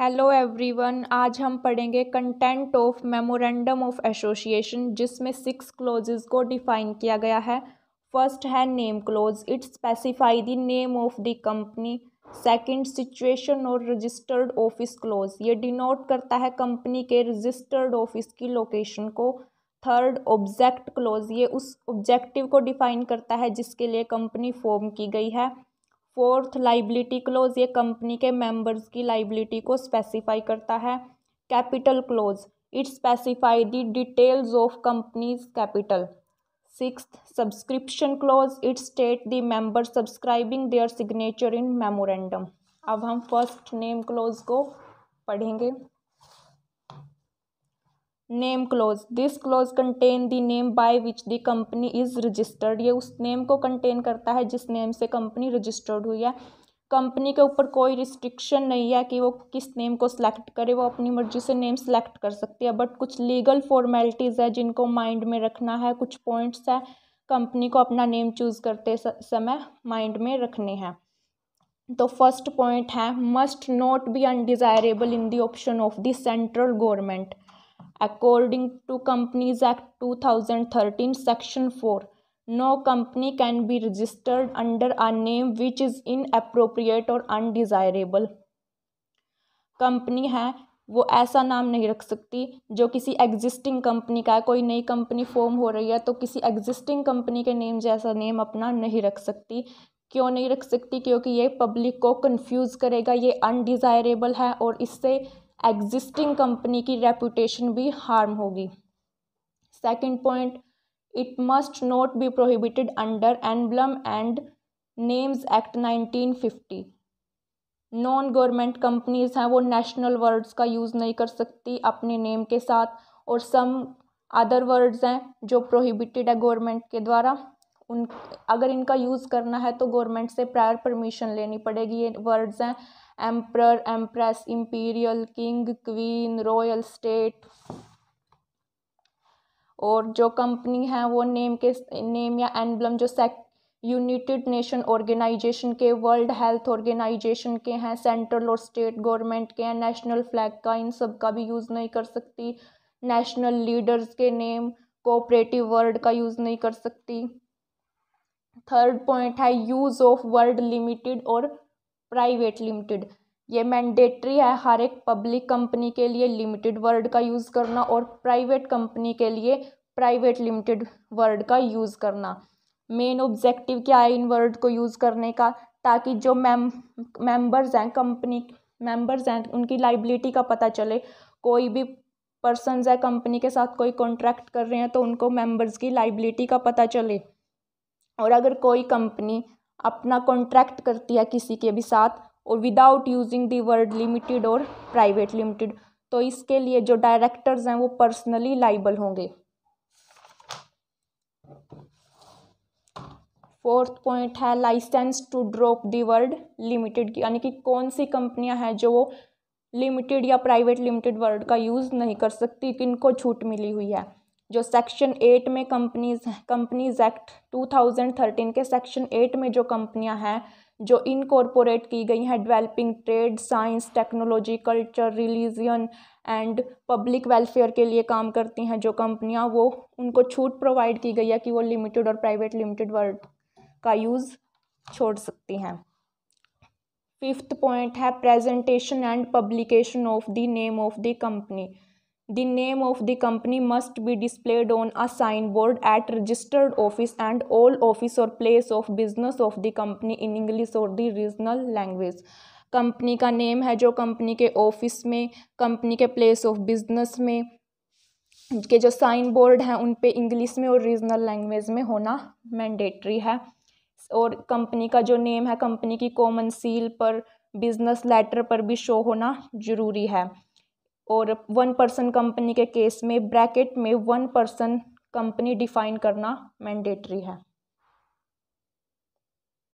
hello everyone आज हम पढ़ेंगे content of memorandum of association जिसमें सिक्स क्लोजेस को डिफाइन किया गया है फर्स्ट है name clause it specify the name of the company second situation और रजिस्टर्ड ऑफिस क्लोज ये डिनोट करता है कंपनी के रजिस्टर्ड ऑफिस की लोकेशन को थर्ड ऑब्जेक्ट क्लोज ये उस ऑब्जेक्टिव को डिफाइन करता है जिसके लिए कंपनी फॉर्म की गई है फोर्थ लाइबिलिटी क्लोज ये कंपनी के मेंबर्स की लाइबिलिटी को स्पेसिफाई करता है capital clause it specify the details of companies capital six subscription clause it state the member subscribing their signature in memorandum अब हम फर्स्ट नेम क्लोज को पढ़ेंगे name clause this clause contain the name by which the company is registered ये उस name को contain करता है जिस नेम से कंपनी रजिस्टर्ड हुई है कंपनी के ऊपर कोई रिस्ट्रिक्शन नहीं है कि वो किस नेम को सिलेक्ट करे वो अपनी मर्जी से नेम सेलेक्ट कर सकती है बट कुछ लीगल फॉर्मेलिटीज़ है जिनको माइंड में रखना है कुछ पॉइंट्स है कंपनी को अपना नेम चूज़ करते समय माइंड में रखने हैं तो फर्स्ट पॉइंट है must not be undesirable in the option of the central government act two thousand thirteen 2013 four no company can be registered under a name which is इन अप्रोप्रिएट और अनडिज़ायरेबल कंपनी है वो ऐसा नाम नहीं रख सकती जो किसी एग्जिस्टिंग कंपनी का है कोई नई कंपनी फॉर्म हो रही है तो किसी एग्जिस्टिंग कंपनी के नेम जैसा नेम अपना नहीं रख सकती क्यों नहीं रख सकती क्योंकि ये पब्लिक को कंफ्यूज करेगा ये अनडिज़ायरेबल है और इससे एग्जिस्टिंग कंपनी की रेपुटेशन भी हार्म होगी second point it must not be prohibited under emblem and names act 1950 non government companies हैं वो नेशनल वर्ड्स का यूज़ नहीं कर सकती अपने नेम के साथ और सम अदर वर्ड्स हैं जो प्रोहिबिटेड है गवर्नमेंट के द्वारा उन अगर इनका यूज़ करना है तो गवर्नमेंट से प्रायर परमिशन लेनी पड़ेगी ये वर्ड्स हैं emperor empress imperial king queen royal state और जो कंपनी है वो नेम के नेम या एम्बलम जो सेक यूनाइटेड नेशन ऑर्गेनाइजेशन के वर्ल्ड हेल्थ ऑर्गेनाइजेशन के हैं सेंट्रल और स्टेट गवर्नमेंट के हैं नेशनल फ्लैग का इन सब का भी यूज़ नहीं कर सकती नेशनल लीडर्स के नेम कोऑपरेटिव वर्ड का यूज़ नहीं कर सकती थर्ड पॉइंट है यूज़ ऑफ वर्ल्ड लिमिटेड और प्राइवेट लिमिटेड ये मैंडेटरी है हर एक पब्लिक कंपनी के लिए लिमिटेड वर्ड का यूज़ करना और प्राइवेट कंपनी के लिए प्राइवेट लिमिटेड वर्ड का यूज़ करना मेन ऑब्जेक्टिव क्या है इन वर्ड को यूज़ करने का ताकि जो मैम मेंबर्स हैं कंपनी मेंबर्स हैं उनकी लाइबिलिटी का पता चले कोई भी पर्सनज है कंपनी के साथ कोई कॉन्ट्रैक्ट कर रहे हैं तो उनको मेंबर्स की लाइबिलिटी का पता चले और अगर कोई कंपनी अपना कॉन्ट्रैक्ट करती है किसी के भी साथ और without using the word limited और प्राइवेट लिमिटेड तो इसके लिए जो डायरेक्टर्स हैं वो पर्सनली लाइबल होंगे फोर्थ पॉइंट है license to drop the word limited यानी कि कौन सी कंपनियां हैं जो वो लिमिटेड या प्राइवेट लिमिटेड वर्ड का यूज़ नहीं कर सकती किनको छूट मिली हुई है जो सेक्शन एट में कंपनीज कंपनीज एक्ट 2013 के सेक्शन एट में जो कंपनियां हैं जो इनकॉर्पोरेट की गई हैं developing trade science technology culture religion and public welfare के लिए काम करती हैं जो कंपनियां वो उनको छूट प्रोवाइड की गई है कि वो लिमिटेड और प्राइवेट लिमिटेड वर्ड का यूज़ छोड़ सकती हैं फिफ्थ पॉइंट है presentation and publication of the name of the company the name of the company must be displayed on a signboard at registered office and all office or place of business of the company in english or the regional language company का name है जो company के office में company के place of business में के जो sign board हैं उन पे इंग्लिश में और रीजनल लैंग्वेज में होना मैंडेटरी है और कंपनी का जो नेम है कंपनी की कॉमन सील पर बिजनेस लेटर पर भी शो होना ज़रूरी है और वन पर्सन कंपनी के केस में ब्रैकेट में वन पर्सन कंपनी डिफाइन करना मैंडेटरी है